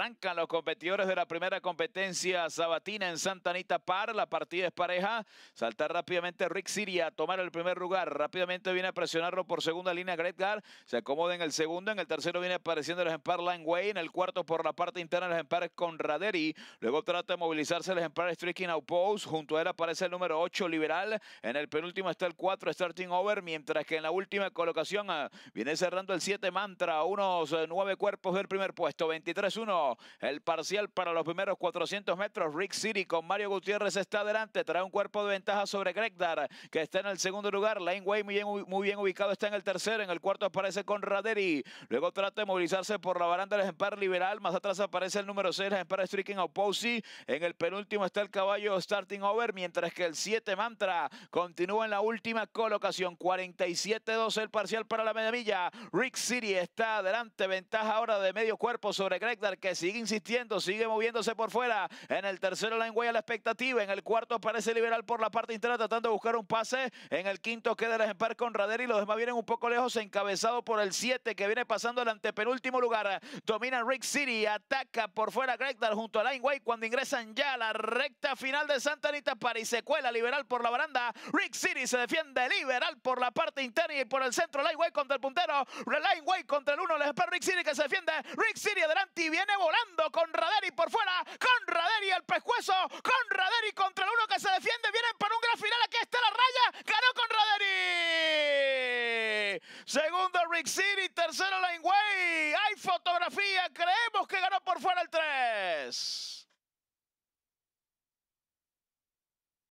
Arrancan los competidores de la primera competencia sabatina en Santa Anita Par. La partida es pareja. Saltar rápidamente Rick Siria a tomar el primer lugar. Rápidamente viene a presionarlo por segunda línea Gretgar. Se acomoda en el segundo. En el tercero viene apareciendo el ejemplar Langway. En el cuarto por la parte interna el ejemplar Conraderi. Luego trata de movilizarse el ejemplar Streaking Outpost. Junto a él aparece el número 8 Liberal. En el penúltimo está el 4 Starting Over. Mientras que en la última colocación ah, viene cerrando el 7 Mantra. Unos 9 eh, cuerpos del primer puesto. 23-1. El parcial para los primeros 400 metros. Rick City con Mario Gutiérrez está adelante. Trae un cuerpo de ventaja sobre Gregdar, que está en el segundo lugar. Lane Way muy bien, muy bien ubicado está en el tercero. En el cuarto aparece con Raderi. Luego trata de movilizarse por la baranda del ejemplar liberal. Más atrás aparece el número 6, el ejemplar Striking Oposi. En el penúltimo está el caballo Starting Over, mientras que el 7 Mantra continúa en la última colocación. 47-12 el parcial para la media Rick City está adelante. Ventaja ahora de medio cuerpo sobre Gregdar, que sigue insistiendo, sigue moviéndose por fuera. En el tercero Lineway a la expectativa. En el cuarto aparece Liberal por la parte interna tratando de buscar un pase. En el quinto queda el ejemplar con y Los demás vienen un poco lejos, encabezado por el 7 que viene pasando el antepenúltimo lugar. Domina Rick City, ataca por fuera Dahl junto a Lineway, cuando ingresan ya a la recta final de Santa Anita París. Se cuela Liberal por la baranda. Rick City se defiende Liberal por la parte interna y por el centro. Lineway contra el puntero. Relineway contra el 1. El ejemplar Rick City que se defiende. Rick City adelante y viene volando con Raderi por fuera, con Raderi el pescuezo, con Raderi contra el uno que se defiende, vienen para un gran final, aquí está la raya, ganó con Raderi. Segundo Rick City, tercero Lineway, hay fotografía, creemos que ganó por fuera el 3.